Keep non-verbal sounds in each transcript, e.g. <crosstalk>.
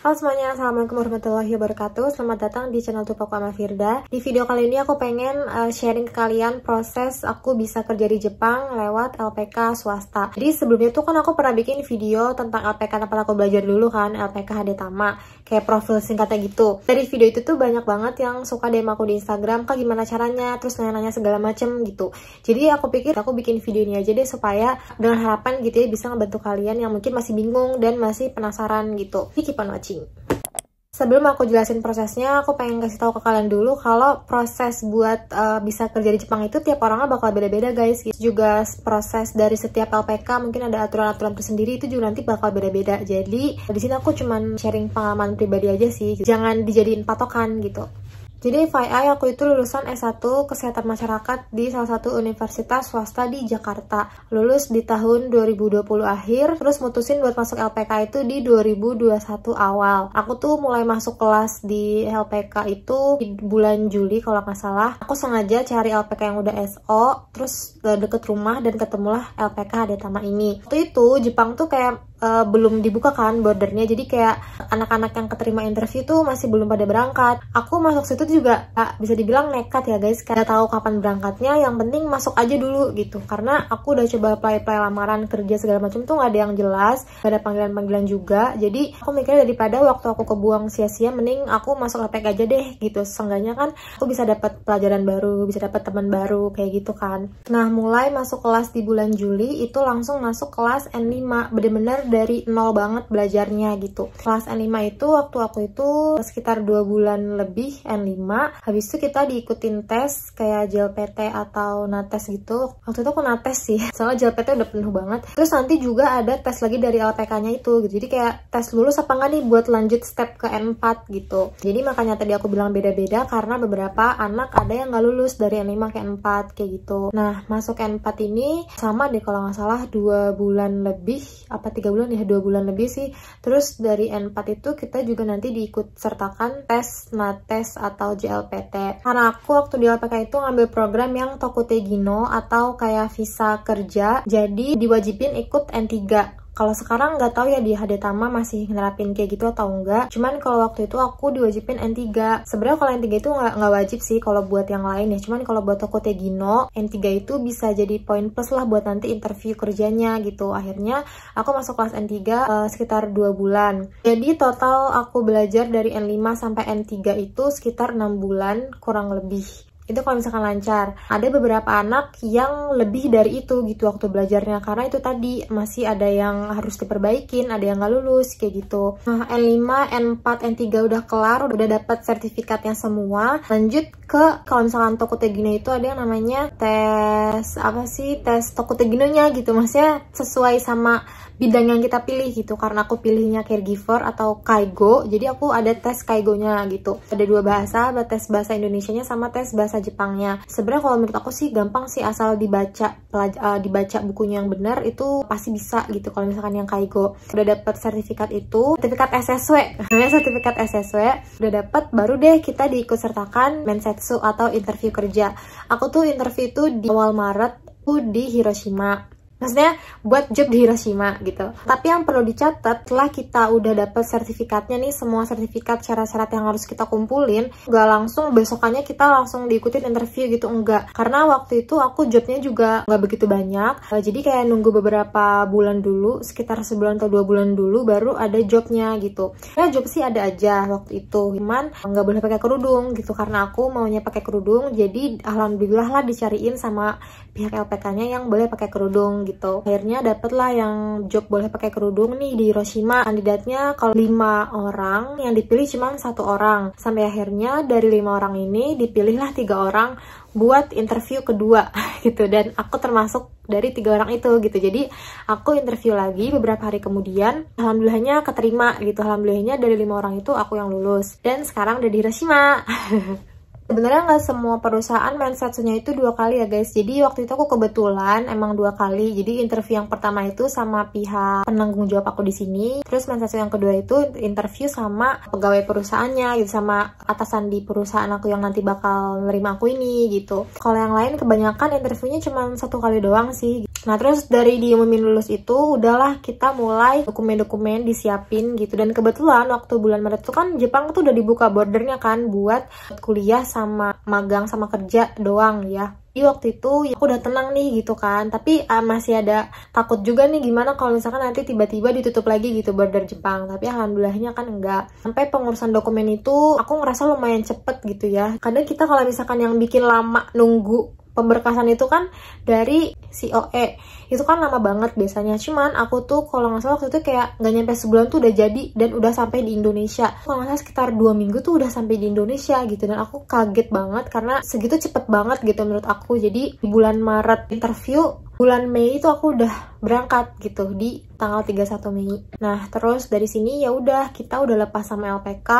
Halo semuanya, Assalamualaikum warahmatullahi wabarakatuh Selamat datang di channel Tupaku sama Firda Di video kali ini aku pengen uh, sharing ke kalian proses aku bisa kerja di Jepang lewat LPK swasta Jadi sebelumnya tuh kan aku pernah bikin video tentang LPK tempat aku belajar dulu kan LPK Hadetama Kayak profil singkatnya gitu Dari video itu tuh banyak banget yang suka DM aku di Instagram Kak gimana caranya, terus nanya-nanya segala macem gitu Jadi aku pikir aku bikin video ini aja deh supaya dengan harapan gitu ya bisa ngebantu kalian yang mungkin masih bingung dan masih penasaran gitu vicky keep Sebelum aku jelasin prosesnya, aku pengen kasih tahu ke kalian dulu kalau proses buat uh, bisa kerja di Jepang itu tiap orangnya bakal beda-beda guys. Juga proses dari setiap LPK mungkin ada aturan-aturan tersendiri itu juga nanti bakal beda-beda. Jadi di sini aku cuman sharing pengalaman pribadi aja sih. Jangan dijadiin patokan gitu. Jadi FYI aku itu lulusan S1 Kesehatan Masyarakat di salah satu universitas swasta di Jakarta. Lulus di tahun 2020 akhir, terus mutusin buat masuk LPK itu di 2021 awal. Aku tuh mulai masuk kelas di LPK itu di bulan Juli kalau nggak salah. Aku sengaja cari LPK yang udah SO, terus eh, deket rumah dan ketemulah LPK Adetama ini. Waktu itu Jepang tuh kayak uh, belum dibuka kan bordernya jadi kayak anak-anak yang keterima interview tuh masih belum pada berangkat aku masuk situ juga uh, bisa dibilang nekat ya guys karena tahu kapan berangkatnya yang penting masuk aja dulu gitu karena aku udah coba apply apply lamaran kerja segala macam tuh gak ada yang jelas gak ada panggilan panggilan juga jadi aku mikirnya daripada waktu aku kebuang sia-sia mending aku masuk lapek aja deh gitu seenggaknya kan aku bisa dapat pelajaran baru bisa dapat teman baru kayak gitu kan nah mulai masuk kelas di bulan Juli itu langsung masuk kelas N5 bener-bener dari nol banget belajarnya gitu kelas N5 itu waktu aku itu sekitar dua bulan lebih N5 habis itu kita diikutin tes kayak JLPT atau nates gitu waktu itu aku nates sih <laughs> soalnya JLPT udah penuh banget terus nanti juga ada tes lagi dari LPK-nya itu gitu jadi kayak tes lulus apa enggak nih buat lanjut step ke N4 gitu jadi makanya tadi aku bilang beda-beda karena beberapa anak ada yang nggak lulus dari N5 ke N4 kayak gitu nah masuk N4 ini sama deh kalau nggak salah dua bulan lebih apa tiga bulan bulan ya dua bulan lebih sih terus dari N4 itu kita juga nanti diikut sertakan tes MATES atau JLPT karena aku waktu di LPK itu ngambil program yang Tokutegino atau kayak visa kerja jadi diwajibin ikut N3 kalau sekarang nggak tahu ya di HD Tama masih nerapin kayak gitu atau enggak. Cuman kalau waktu itu aku diwajibin N3. Sebenarnya kalau N3 itu nggak nggak wajib sih kalau buat yang lain ya. Cuman kalau buat toko Tegino N3 itu bisa jadi poin plus lah buat nanti interview kerjanya gitu. Akhirnya aku masuk kelas N3 uh, eh, sekitar 2 bulan. Jadi total aku belajar dari N5 sampai N3 itu sekitar 6 bulan kurang lebih itu kalau misalkan lancar ada beberapa anak yang lebih dari itu gitu waktu belajarnya karena itu tadi masih ada yang harus diperbaikin ada yang nggak lulus kayak gitu nah, N5 N4 N3 udah kelar udah dapat sertifikatnya semua lanjut ke kalau misalkan toko tegino itu ada yang namanya tes apa sih tes toko teginonya gitu maksudnya sesuai sama bidang yang kita pilih gitu karena aku pilihnya caregiver atau kaigo jadi aku ada tes kaigonya gitu ada dua bahasa ada tes bahasa nya sama tes bahasa Jepangnya. Sebenarnya kalau menurut aku sih gampang sih asal dibaca uh, dibaca bukunya yang benar itu pasti bisa gitu kalau misalkan yang Kaigo. Udah dapat sertifikat itu, sertifikat SSW. Namanya sertifikat SSW. Udah dapat baru deh kita diikutsertakan mensetsu atau interview kerja. Aku tuh interview itu di awal Maret di Hiroshima maksudnya buat job di Hiroshima gitu. Tapi yang perlu dicatat setelah kita udah dapet sertifikatnya nih semua sertifikat syarat-syarat yang harus kita kumpulin gak langsung besokannya kita langsung diikutin interview gitu enggak karena waktu itu aku jobnya juga gak begitu banyak eh, jadi kayak nunggu beberapa bulan dulu sekitar sebulan atau dua bulan dulu baru ada jobnya gitu ya job sih ada aja waktu itu cuman gak boleh pakai kerudung gitu karena aku maunya pakai kerudung jadi alhamdulillah lah dicariin sama pihak LPK-nya yang boleh pakai kerudung gitu akhirnya dapatlah yang job boleh pakai kerudung nih di Hiroshima kandidatnya kalau lima orang yang dipilih cuma satu orang sampai akhirnya dari lima orang ini dipilihlah tiga orang buat interview kedua <laughs> gitu dan aku termasuk dari tiga orang itu gitu jadi aku interview lagi beberapa hari kemudian alhamdulillahnya keterima gitu alhamdulillahnya dari lima orang itu aku yang lulus dan sekarang udah di Hiroshima <laughs> sebenarnya nggak semua perusahaan main itu dua kali ya guys jadi waktu itu aku kebetulan emang dua kali jadi interview yang pertama itu sama pihak penanggung jawab aku di sini terus main yang kedua itu interview sama pegawai perusahaannya gitu sama atasan di perusahaan aku yang nanti bakal nerima aku ini gitu kalau yang lain kebanyakan interviewnya cuma satu kali doang sih Nah terus dari di umumin lulus itu udahlah kita mulai dokumen-dokumen disiapin gitu dan kebetulan waktu bulan Maret itu kan Jepang tuh udah dibuka bordernya kan buat kuliah sama magang sama kerja doang ya. Di waktu itu ya aku udah tenang nih gitu kan tapi uh, masih ada takut juga nih gimana kalau misalkan nanti tiba-tiba ditutup lagi gitu border Jepang tapi alhamdulillahnya kan enggak sampai pengurusan dokumen itu aku ngerasa lumayan cepet gitu ya kadang kita kalau misalkan yang bikin lama nunggu pemberkasan itu kan dari COE itu kan lama banget biasanya cuman aku tuh kalau nggak salah waktu itu kayak nggak nyampe sebulan tuh udah jadi dan udah sampai di Indonesia kalau nggak salah sekitar dua minggu tuh udah sampai di Indonesia gitu dan aku kaget banget karena segitu cepet banget gitu menurut aku jadi bulan Maret interview bulan Mei itu aku udah berangkat gitu di tanggal 31 Mei. Nah, terus dari sini ya udah kita udah lepas sama LPK,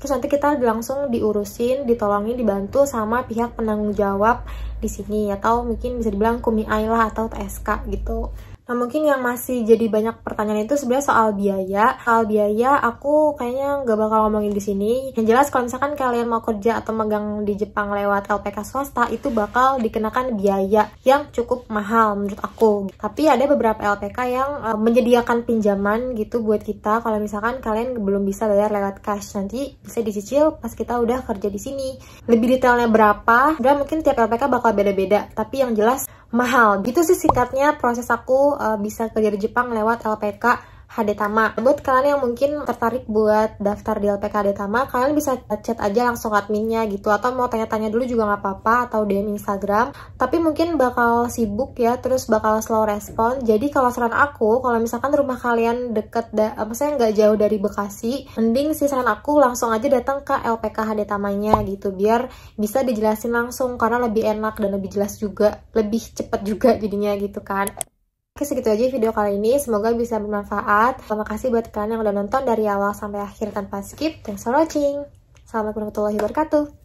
terus nanti kita langsung diurusin, ditolongin, dibantu sama pihak penanggung jawab di sini ya atau mungkin bisa dibilang kumi lah atau TSK gitu. Nah mungkin yang masih jadi banyak pertanyaan itu sebenarnya soal biaya. Soal biaya aku kayaknya nggak bakal ngomongin di sini. Yang jelas kalau misalkan kalian mau kerja atau megang di Jepang lewat LPK swasta itu bakal dikenakan biaya yang cukup mahal menurut aku. Tapi ada beberapa LPK yang uh, menyediakan pinjaman gitu buat kita kalau misalkan kalian belum bisa bayar lewat cash nanti bisa dicicil pas kita udah kerja di sini. Lebih detailnya berapa? Dan mungkin tiap LPK bakal beda-beda. Tapi yang jelas mahal. Gitu sih singkatnya proses aku uh, bisa kerja di Jepang lewat LPK Tama. Buat kalian yang mungkin tertarik buat daftar di LPK Tama, kalian bisa chat aja langsung adminnya gitu atau mau tanya-tanya dulu juga nggak apa-apa atau DM Instagram. Tapi mungkin bakal sibuk ya, terus bakal slow respon. Jadi kalau saran aku, kalau misalkan rumah kalian deket, da eh, maksudnya nggak jauh dari Bekasi, mending sih saran aku langsung aja datang ke LPK HD Tamanya gitu, biar bisa dijelasin langsung karena lebih enak dan lebih jelas juga, lebih cepat juga jadinya gitu kan. Oke segitu aja video kali ini, semoga bisa bermanfaat. Terima kasih buat kalian yang udah nonton dari awal sampai akhir tanpa skip. Thanks for watching. Assalamualaikum warahmatullahi wabarakatuh.